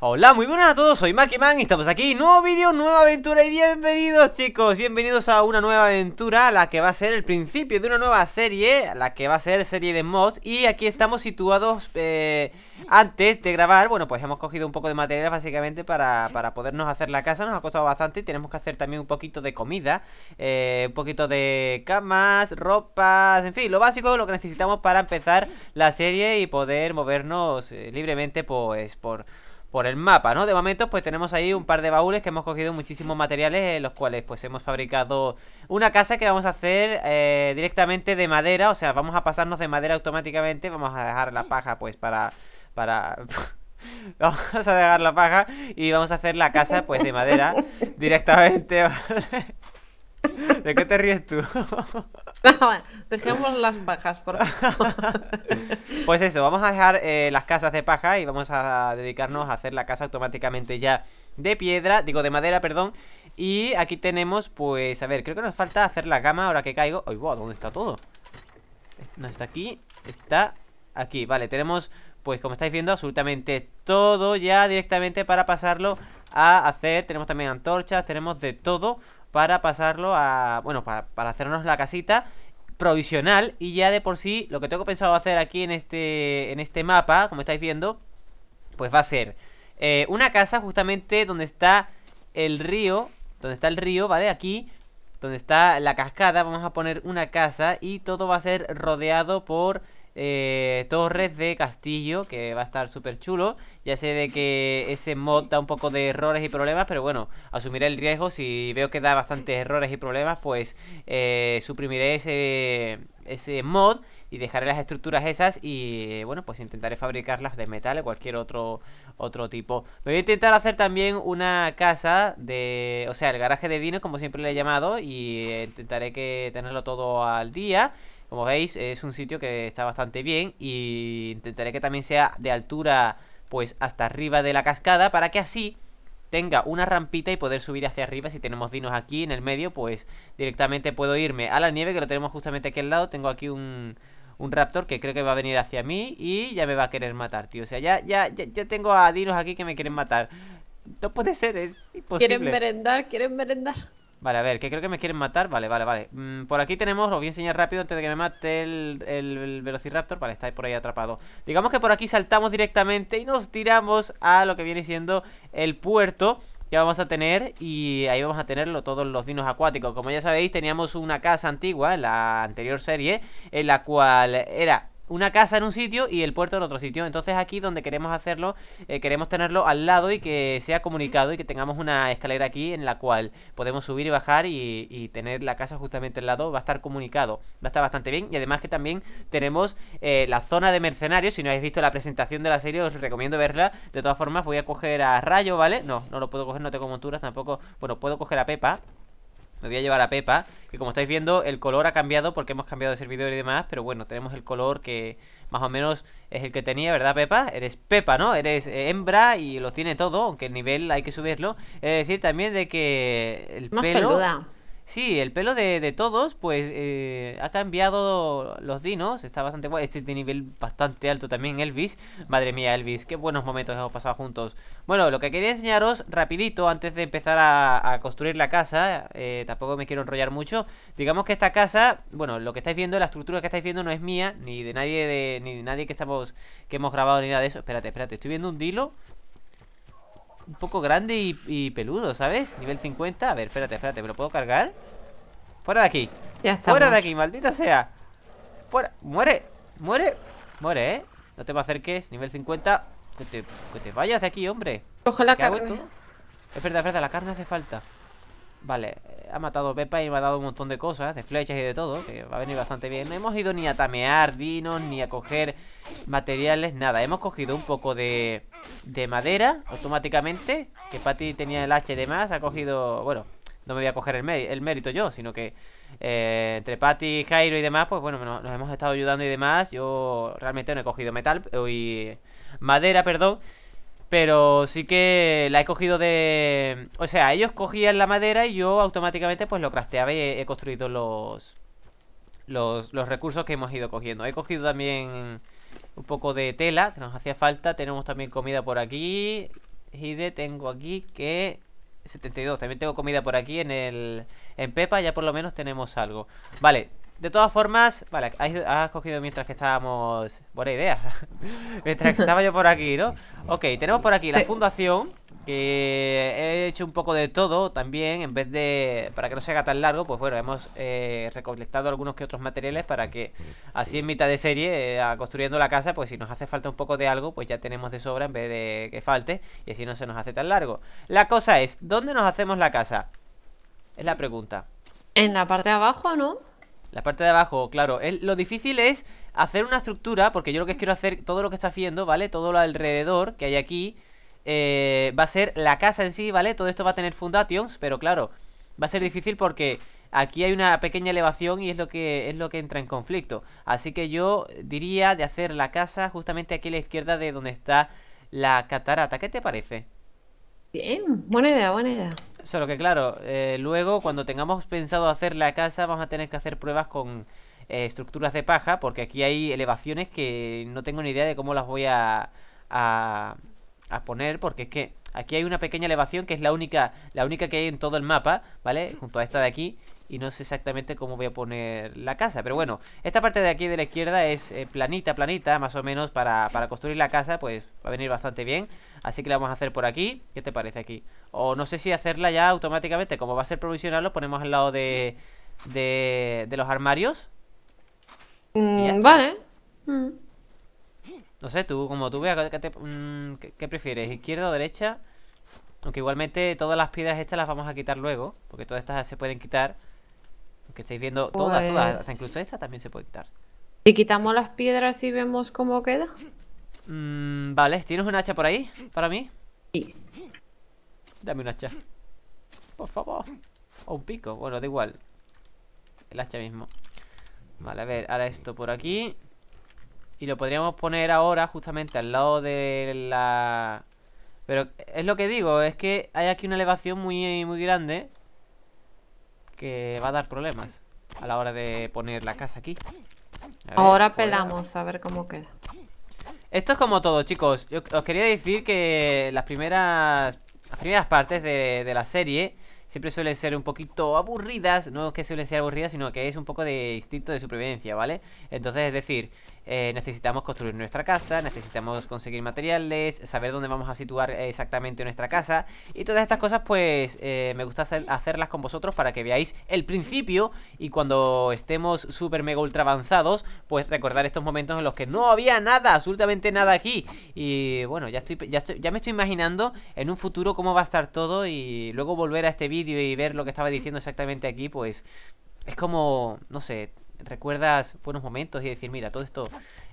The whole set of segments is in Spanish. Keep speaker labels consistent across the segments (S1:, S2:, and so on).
S1: Hola, muy buenas a todos, soy MakiMan y estamos aquí, nuevo vídeo, nueva aventura y bienvenidos chicos, bienvenidos a una nueva aventura, la que va a ser el principio de una nueva serie, la que va a ser serie de mods y aquí estamos situados eh, antes de grabar, bueno pues hemos cogido un poco de material básicamente para, podernos hacer la casa, nos ha costado bastante y tenemos que hacer también un poquito de comida, eh, un poquito de camas, ropas, en fin, lo básico, lo que necesitamos para empezar la serie y poder movernos eh, libremente pues por por el mapa, ¿no? De momento pues tenemos ahí un par de baúles que hemos cogido muchísimos materiales en eh, los cuales pues hemos fabricado una casa que vamos a hacer eh, directamente de madera, o sea, vamos a pasarnos de madera automáticamente, vamos a dejar la paja pues para... para... vamos a dejar la paja y vamos a hacer la casa pues de madera directamente, ¿vale? ¿De qué te ríes tú?
S2: dejemos las pajas, por favor.
S1: Pues eso, vamos a dejar eh, las casas de paja y vamos a dedicarnos a hacer la casa automáticamente ya de piedra, digo de madera, perdón. Y aquí tenemos, pues, a ver, creo que nos falta hacer la gama ahora que caigo. ¡Ay, wow! ¿Dónde está todo? No está aquí, está aquí. Vale, tenemos, pues, como estáis viendo, absolutamente todo ya directamente para pasarlo a hacer. Tenemos también antorchas, tenemos de todo para pasarlo a, bueno, para, hacernos la casita provisional y ya de por sí lo que tengo pensado hacer aquí en este, en este mapa, como estáis viendo, pues va a ser eh, una casa justamente donde está el río, donde está el río, ¿vale? Aquí, donde está la cascada, vamos a poner una casa y todo va a ser rodeado por eh, torres de castillo, que va a estar súper chulo. Ya sé de que ese mod da un poco de errores y problemas, pero bueno, asumiré el riesgo. Si veo que da bastantes errores y problemas, pues eh, suprimiré ese, mod y dejaré las estructuras esas y eh, bueno, pues intentaré fabricarlas de metal o cualquier otro, otro tipo. Me voy a intentar hacer también una casa de, o sea, el garaje de vino como siempre le he llamado, y eh, intentaré que tenerlo todo al día. Como veis, es un sitio que está bastante bien y intentaré que también sea de altura pues hasta arriba de la cascada para que así tenga una rampita y poder subir hacia arriba. Si tenemos dinos aquí en el medio, pues directamente puedo irme a la nieve, que lo tenemos justamente aquí al lado. Tengo aquí un, un raptor que creo que va a venir hacia mí y ya me va a querer matar, tío. O sea, ya, ya, ya, ya tengo a dinos aquí que me quieren matar. No puede ser, es imposible. Quieren
S2: merendar, quieren merendar.
S1: Vale, a ver, que creo que me quieren matar Vale, vale, vale mm, Por aquí tenemos, os voy a enseñar rápido antes de que me mate el, Velociraptor Vale, estáis por ahí atrapado Digamos que por aquí saltamos directamente y nos tiramos a lo que viene siendo el puerto que vamos a tener y ahí vamos a tenerlo todos los dinos acuáticos Como ya sabéis, teníamos una casa antigua en la anterior serie En la cual era una casa en un sitio y el puerto en otro sitio. Entonces aquí donde queremos hacerlo, eh, queremos tenerlo al lado y que sea comunicado y que tengamos una escalera aquí en la cual podemos subir y bajar y, tener la casa justamente al lado. Va a estar comunicado, va a estar bastante bien. Y además que también tenemos eh, la zona de mercenarios. Si no habéis visto la presentación de la serie, os recomiendo verla. De todas formas voy a coger a Rayo, ¿vale? No, no lo puedo coger, no tengo monturas tampoco. Bueno, puedo coger a Pepa me voy a llevar a Pepa, que como estáis viendo el color ha cambiado porque hemos cambiado de servidor y demás, pero bueno, tenemos el color que más o menos es el que tenía, ¿verdad Pepa? Eres Pepa, ¿no? Eres eh, hembra y lo tiene todo, aunque el nivel hay que subirlo. Es decir, también de que el pelo... Sí, el pelo de, todos, pues eh, ha cambiado los dinos. Está bastante guay. Este de nivel bastante alto también, Elvis. Madre mía, Elvis, qué buenos momentos hemos pasado juntos. Bueno, lo que quería enseñaros rapidito antes de empezar a, construir la casa. Eh, tampoco me quiero enrollar mucho. Digamos que esta casa, bueno, lo que estáis viendo, la estructura que estáis viendo no es mía, ni de nadie de, ni nadie que estamos que hemos grabado ni nada de eso. Espérate, espérate, estoy viendo un dilo un poco grande y, peludo, ¿sabes? Nivel 50. A ver, espérate, espérate. ¿Me lo puedo cargar? Fuera de aquí. Ya está. Fuera de aquí, maldita sea. Fuera. Muere. Muere. Muere, ¿eh? No te me acerques. Nivel 50. Que te, que te vayas de aquí, hombre. Coge la carne. espera espera La carne hace falta. Vale, eh, ha matado Pepa y me ha dado un montón de cosas, de flechas y de todo, que va a venir bastante bien. No hemos ido ni a tamear dinos, ni a coger materiales, nada. Hemos cogido un poco de, de madera automáticamente. Que Patty tenía el H y demás. Ha cogido. Bueno, no me voy a coger el, mérito yo, sino que eh, entre Patty, Jairo y demás, pues bueno, nos, hemos estado ayudando y demás. Yo realmente no he cogido metal. Eh, y, madera, perdón. Pero sí que la he cogido de... O sea, ellos cogían la madera y yo automáticamente pues lo crafteaba y he, construido los, los, los recursos que hemos ido cogiendo. He cogido también un poco de tela que nos hacía falta. Tenemos también comida por aquí. y de tengo aquí que... 72, también tengo comida por aquí en el... En Pepa ya por lo menos tenemos algo. Vale, de todas formas, vale, has cogido mientras que estábamos... Buena idea. mientras que estaba yo por aquí, ¿no? Ok, tenemos por aquí la fundación que he hecho un poco de todo también, en vez de, para que no se haga tan largo, pues bueno, hemos eh, recolectado algunos que otros materiales para que así en mitad de serie, eh, construyendo la casa, pues si nos hace falta un poco de algo, pues ya tenemos de sobra en vez de que falte, y así no se nos hace tan largo. La cosa es, ¿dónde nos hacemos la casa? Es la pregunta.
S2: En la parte de abajo, ¿no?
S1: La parte de abajo, claro. lo difícil es hacer una estructura, porque yo lo que quiero hacer, todo lo que está haciendo, ¿vale? Todo lo alrededor que hay aquí eh, va a ser la casa en sí, ¿vale? Todo esto va a tener fundations, pero claro, va a ser difícil porque aquí hay una pequeña elevación y es lo que es lo que entra en conflicto. Así que yo diría de hacer la casa justamente aquí a la izquierda de donde está la catarata. ¿Qué te parece?
S2: Bien, buena idea, buena idea.
S1: Solo que claro, eh, luego cuando tengamos pensado hacer la casa vamos a tener que hacer pruebas con eh, estructuras de paja porque aquí hay elevaciones que no tengo ni idea de cómo las voy a, a poner porque es que aquí hay una pequeña elevación que es la única la única que hay en todo el mapa, ¿vale? Junto a esta de aquí y no sé exactamente cómo voy a poner la casa, pero bueno, esta parte de aquí de la izquierda es eh, planita, planita, más o menos para, construir la casa, pues va a venir bastante bien, así que la vamos a hacer por aquí, ¿qué te parece aquí? O no sé si hacerla ya automáticamente, como va a ser provisional, lo ponemos al lado de, de, de los armarios.
S2: Mm, vale. Mm.
S1: No sé, tú, como tú veas, mm, ¿qué, prefieres? ¿Izquierda o derecha? Aunque igualmente todas las piedras estas las vamos a quitar luego, porque todas estas se pueden quitar. Aunque estáis viendo todas, incluso pues esta también se puede quitar.
S2: Si quitamos las piedras y vemos cómo queda.
S1: Mm, vale, ¿tienes un hacha por ahí? ¿Para mí? Sí. Dame un hacha. Por favor. O un pico, bueno, da igual. El hacha mismo. Vale, a ver, ahora esto por aquí. Y lo podríamos poner ahora justamente al lado de la... Pero es lo que digo, es que hay aquí una elevación muy, muy grande que va a dar problemas a la hora de poner la casa aquí. ahora pelamos,
S2: a ver cómo queda.
S1: Esto es como todo, chicos. Yo os quería decir que las primeras primeras partes de, de, la serie siempre suelen ser un poquito aburridas. No es que suelen ser aburridas, sino que es un poco de instinto de supervivencia, ¿vale? Entonces, es decir, eh, necesitamos construir nuestra casa, necesitamos conseguir materiales, saber dónde vamos a situar exactamente nuestra casa y todas estas cosas pues eh, me gusta hacerlas con vosotros para que veáis el principio y cuando estemos súper mega ultra avanzados pues recordar estos momentos en los que no había nada, absolutamente nada aquí y bueno ya, ya me estoy imaginando en un futuro cómo va a estar todo y luego volver a este vídeo y ver lo que estaba diciendo exactamente aquí pues es como, no sé, recuerdas buenos momentos y decir, mira, todo esto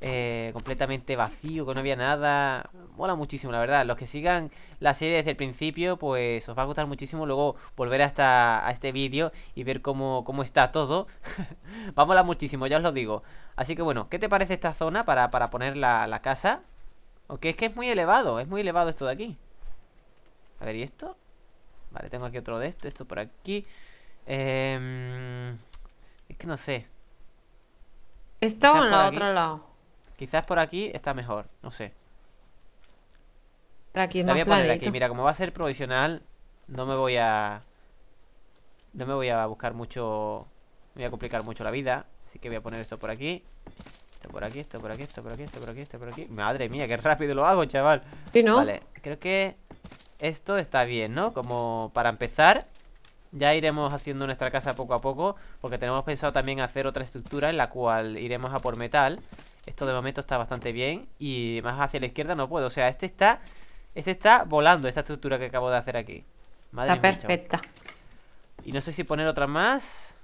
S1: eh, completamente vacío, que no había nada. Mola muchísimo, la verdad. Los que sigan la serie desde el principio, pues os va a gustar muchísimo luego volver hasta a este vídeo y ver cómo, está todo. va a muchísimo, ya os lo digo. Así que bueno, ¿qué te parece esta zona para, para poner la, casa? ok es que es muy elevado, es muy elevado esto de aquí. A ver, ¿y esto? Vale, tengo aquí otro de esto, esto por aquí. Em, es que no sé,
S2: ¿Esto en la otro lado?
S1: Quizás por aquí está mejor, no sé.
S2: Por aquí es más voy a poner
S1: Mira, como va a ser provisional, no me voy a... No me voy a buscar mucho... Me voy a complicar mucho la vida. Así que voy a poner esto por aquí. Esto por aquí, esto por aquí, esto por aquí, esto por aquí, esto por aquí. Madre mía, qué rápido lo hago, chaval. ¿Y no? Vale, creo que esto está bien, ¿no? Como para empezar... Ya iremos haciendo nuestra casa poco a poco, porque tenemos pensado también hacer otra estructura en la cual iremos a por metal. Esto de momento está bastante bien y más hacia la izquierda no puedo. O sea, este está este está volando, esta estructura que acabo de hacer aquí. Madre está perfecta. Y no sé si poner otra más.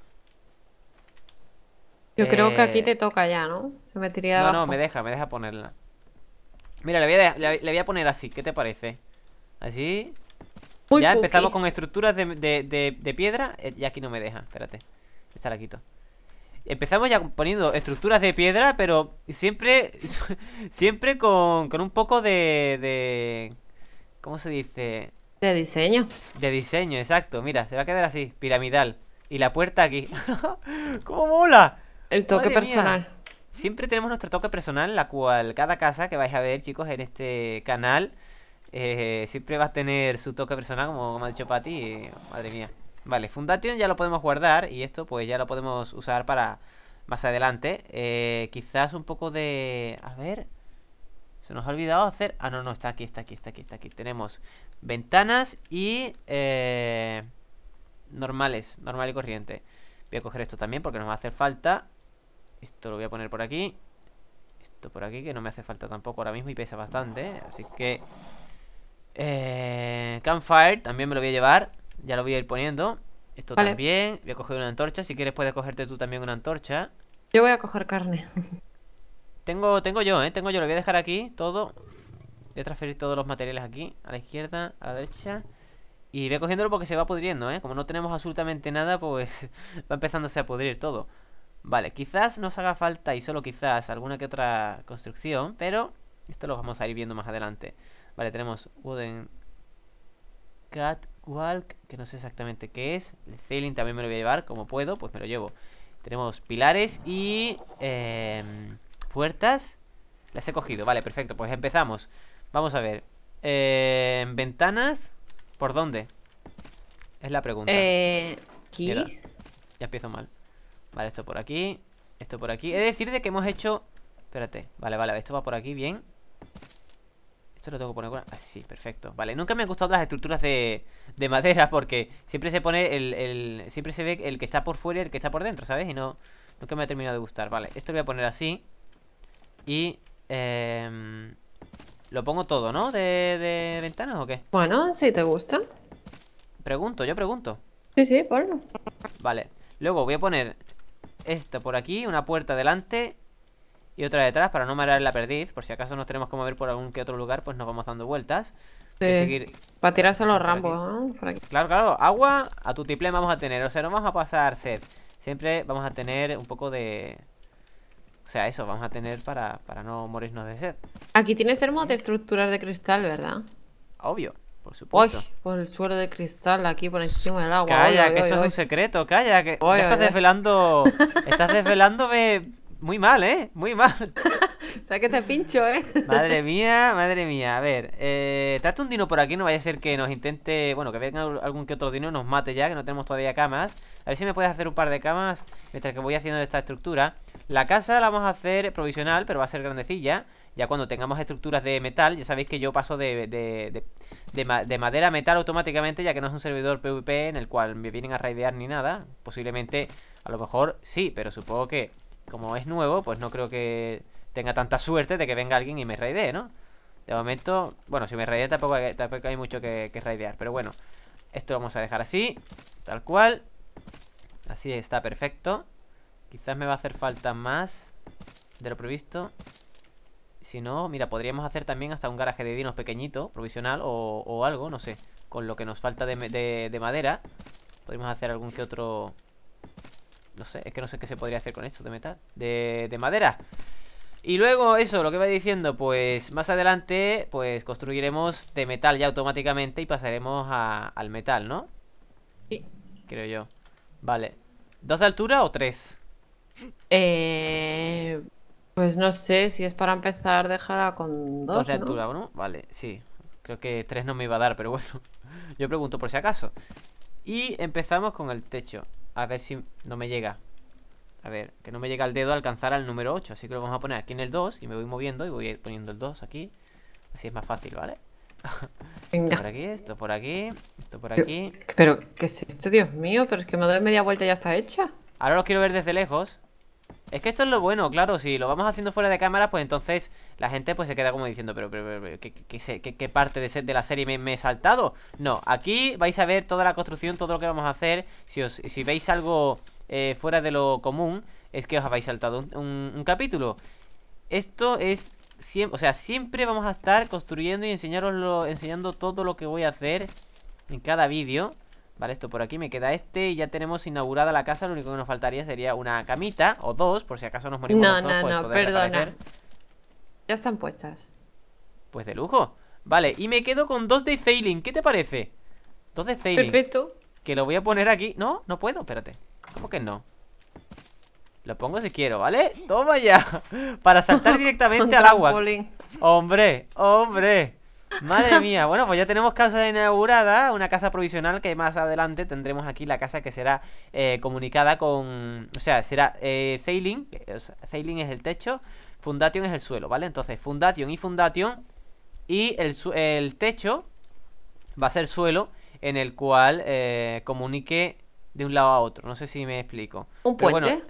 S1: Yo creo que aquí eh,
S2: te toca ya, ¿no? Se me tiraría No, no, me
S1: deja, me deja ponerla. Mira, le voy, a, le voy a poner así, ¿qué te parece? Así, ya empezamos con estructuras de, piedra. Eh, y aquí no me deja, espérate. Esta la quito. Empezamos ya poniendo estructuras de piedra, pero siempre siempre con, un poco de, de... ¿Cómo se dice?
S2: De diseño.
S1: De diseño, exacto. Mira, se va a quedar así, piramidal. Y la puerta aquí. ¡Cómo mola! El toque personal. Siempre tenemos nuestro toque personal, la cual cada casa que vais a ver, chicos, en este canal eh, siempre va a tener su toque personal, como, como ha dicho Pati. Madre mía. Vale, Fundation ya lo podemos guardar y esto pues ya lo podemos usar para más adelante. Eh, quizás un poco de... A ver... Se nos ha olvidado hacer... Ah, no, no, está aquí, está aquí, está aquí, está aquí. Tenemos ventanas y... Eh, normales, normal y corriente. Voy a coger esto también porque nos va a hacer falta. Esto lo voy a poner por aquí. Esto por aquí, que no me hace falta tampoco ahora mismo y pesa bastante. Así que eh, campfire también me lo voy a llevar. Ya lo voy a ir poniendo. Esto también. Voy a coger una antorcha. Si quieres puedes cogerte tú también una antorcha.
S2: Yo voy a coger carne.
S1: Tengo, tengo yo, ¿eh? Tengo yo. Lo voy a dejar aquí todo. Voy a transferir todos los materiales aquí. A la izquierda, a la derecha. Y voy cogiéndolo porque se va pudriendo, ¿eh? Como no tenemos absolutamente nada, pues va empezándose a pudrir todo. Vale, quizás nos haga falta, y solo quizás, alguna que otra construcción, pero esto lo vamos a ir viendo más adelante. Vale, tenemos Wooden Catwalk, que no sé exactamente qué es. El ceiling también me lo voy a llevar, como puedo, pues me lo llevo. Tenemos pilares y em, puertas. Las he cogido, vale, perfecto, pues empezamos. Vamos a ver. Eh, ventanas, ¿por dónde? Es la pregunta. Eh, ¿Aquí? Ya empiezo mal. Vale, esto por aquí, esto por aquí. He de decir de que hemos hecho... Espérate, vale, vale, esto va por aquí, bien lo tengo que poner así, ah, perfecto. Vale, nunca me han gustado las estructuras de, madera porque siempre se pone el, Siempre se ve el que está por fuera y el que está por dentro, ¿sabes? Y no... Nunca me ha terminado de gustar. Vale, esto lo voy a poner así. Y... Em, lo pongo todo, ¿no? ¿De, de ventanas o qué?
S2: Bueno, si te gusta.
S1: Pregunto, yo pregunto.
S2: Sí, sí, ponlo.
S1: Vale. Luego voy a poner esto por aquí, una puerta delante y otra detrás para no marear la perdiz. Por si acaso nos tenemos que mover por algún que otro lugar, pues nos vamos dando vueltas. seguir... Para tirarse los rambos, ¿eh? Claro, claro. Agua a tu tiple vamos a tener. O sea, no vamos a pasar sed. Siempre vamos a tener un poco de... O sea, eso, vamos a tener para, para no morirnos de sed.
S2: Aquí tienes hermosas de estructuras de cristal, ¿verdad?
S1: Obvio, por supuesto. Uy,
S2: por el suelo de cristal aquí por encima del agua. Calla, que eso es un
S1: secreto, calla, que ya estás desvelando... estás desvelándome... Muy mal, ¿eh? Muy mal.
S2: o sea que te pincho, ¿eh? madre
S1: mía, madre mía. A ver, eh, un dino por aquí, no vaya a ser que nos intente... Bueno, que venga algún que otro dino nos mate ya, que no tenemos todavía camas. A ver si me puedes hacer un par de camas mientras que voy haciendo esta estructura. La casa la vamos a hacer provisional, pero va a ser grandecilla. Ya cuando tengamos estructuras de metal, ya sabéis que yo paso de, de, de, madera a metal automáticamente, ya que no es un servidor PvP en el cual me vienen a raidear ni nada. Posiblemente, a lo mejor sí, pero supongo que como es nuevo, pues no creo que tenga tanta suerte de que venga alguien y me raidee, ¿no? De momento, bueno, si me raidee tampoco hay, hay mucho que, raidear Pero bueno, esto lo vamos a dejar así Tal cual Así está perfecto Quizás me va a hacer falta más De lo previsto Si no, mira, podríamos hacer también hasta un garaje de dinos pequeñito Provisional o, algo, no sé Con lo que nos falta de, de madera Podríamos hacer algún que otro no sé, es que no sé qué se podría hacer con esto de metal De, madera y luego eso, lo que va diciendo, pues más adelante, pues construiremos de metal ya automáticamente y pasaremos a, al metal, ¿no? Sí. Creo yo. Vale. ¿Dos de altura o tres?
S2: Eh, pues no sé, si es para empezar, déjala con dos. Dos de ¿no? altura, ¿no?
S1: Vale, sí. Creo que tres no me iba a dar, pero bueno. Yo pregunto por si acaso. Y empezamos con el techo. A ver si no me llega A ver, que no me llega el dedo a alcanzar al número 8 Así que lo vamos a poner aquí en el 2 Y me voy moviendo y voy poniendo el 2 aquí Así es más fácil, ¿vale? Esto por aquí, esto por aquí Esto por aquí
S2: Pero, ¿qué es esto? Dios mío, pero es que me doy media vuelta y ya está hecha
S1: Ahora lo quiero ver desde lejos es que esto es lo bueno, claro, si lo vamos haciendo fuera de cámara, pues entonces la gente pues se queda como diciendo, pero, pero, qué, parte de, de la serie me, he saltado? No, aquí vais a ver toda la construcción, todo lo que vamos a hacer. Si, os, si veis algo eh, fuera de lo común, es que os habéis saltado un, capítulo. Esto es... Siempre, o sea, siempre vamos a estar construyendo y enseñaroslo, enseñando todo lo que voy a hacer en cada vídeo. Vale, esto por aquí me queda este y ya tenemos inaugurada la casa. Lo único que nos faltaría sería una camita o dos, por si acaso nos morimos. No, dos, no, pues, no, no, perdona.
S2: Ya están puestas.
S1: Pues de lujo. Vale, y me quedo con dos de Sailing. ¿Qué te parece? Dos de Sailing. Perfecto. Que lo voy a poner aquí. No, no puedo, espérate. ¿Cómo que no? Lo pongo si quiero, ¿vale? Toma ya. Para saltar directamente al agua. Hombre, hombre. Madre mía, bueno, pues ya tenemos casa inaugurada, una casa provisional que más adelante tendremos aquí la casa que será eh, comunicada con, o sea, será eh, Ceiling, Ceiling es el techo, Fundation es el suelo, ¿vale? Entonces, Fundation y Fundation y el, el techo va a ser suelo en el cual eh, comunique de un lado a otro, no sé si me explico. Un puente.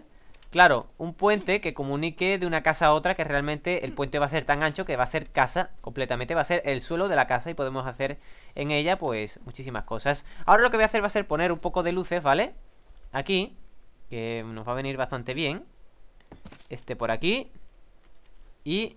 S1: Claro, un puente que comunique de una casa a otra, que realmente el mm. puente va a ser tan ancho que va a ser casa completamente, va a ser el suelo de la casa y podemos hacer en ella pues muchísimas cosas. Ahora lo que voy a hacer va a ser poner un poco de luces, ¿vale? Aquí, que nos va a venir bastante bien. Este por aquí. Y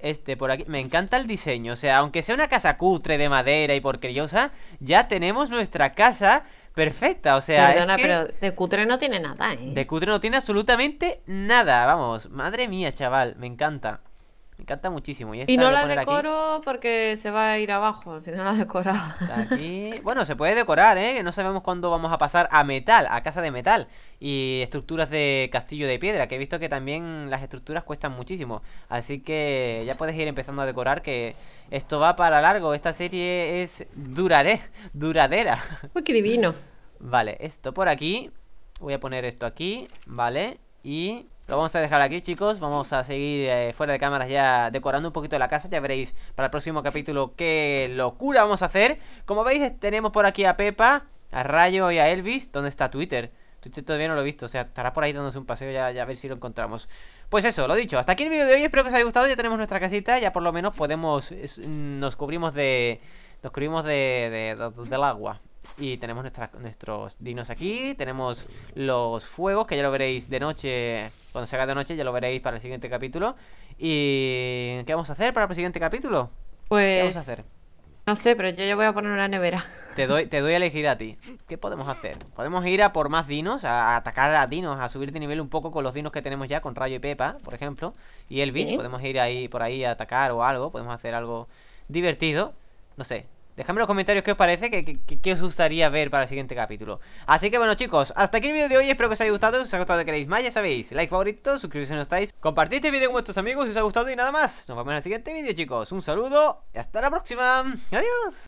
S1: este por aquí. Me encanta el diseño, o sea, aunque sea una casa cutre de madera y porqueriosa, ya tenemos nuestra casa perfecta. O sea, es que pero de cutre no tiene nada, ¿eh? De cutre no tiene absolutamente nada. Vamos, madre mía, chaval, me encanta. Me encanta muchísimo. Y, no la decoro
S2: porque se va a ir abajo, si no la decoraba.
S1: Aquí. Bueno, se puede decorar, ¿eh? No sabemos cuándo vamos a pasar a metal, a casa de metal. Y estructuras de castillo de piedra, que he visto que también las estructuras cuestan muchísimo. Así que ya puedes ir empezando a decorar, que esto va para largo. Esta serie es duraré, duradera.
S2: Uy, qué divino.
S1: Vale, esto por aquí. Voy a poner esto aquí, ¿vale? Y lo vamos a dejar aquí chicos, vamos a seguir eh, fuera de cámaras ya decorando un poquito la casa, ya veréis para el próximo capítulo qué locura vamos a hacer. Como veis tenemos por aquí a Pepa, a Rayo y a Elvis, ¿dónde está Twitter? Twitter todavía no lo he visto, o sea, estará por ahí dándose un paseo ya, a ver si lo encontramos. Pues eso, lo dicho, hasta aquí el vídeo de hoy, espero que os haya gustado, ya tenemos nuestra casita, ya por lo menos podemos, nos cubrimos de... Nos cubrimos de, del agua y tenemos nuestros dinos aquí. Tenemos los fuegos, que ya lo veréis de noche. Cuando se haga de noche, ya lo veréis para el siguiente capítulo. ¿Y qué vamos a hacer para el siguiente capítulo?
S2: Pues. ¿Qué vamos a pues, hacer? No sé, pero yo ya voy a poner una nevera.
S1: Te doy, te doy a elegir a ti. ¿Qué podemos hacer? Podemos ir a por más dinos, a atacar a dinos, a subir de nivel un poco con los dinos que tenemos ya, con Rayo y Pepa, por ejemplo, y el ¿Sí? Podemos ir ahí por ahí a atacar o algo. Podemos hacer algo divertido. No sé, Dejadme en los comentarios qué os parece, qué, os gustaría ver para el siguiente capítulo. Así que bueno chicos, hasta aquí el vídeo de hoy, espero que os haya gustado, si os ha gustado queréis más, ya sabéis, like favorito, suscribiros si no estáis, compartid este vídeo con vuestros amigos si os ha gustado y nada más. Nos vemos en el siguiente vídeo chicos, un saludo y hasta la próxima. Adiós.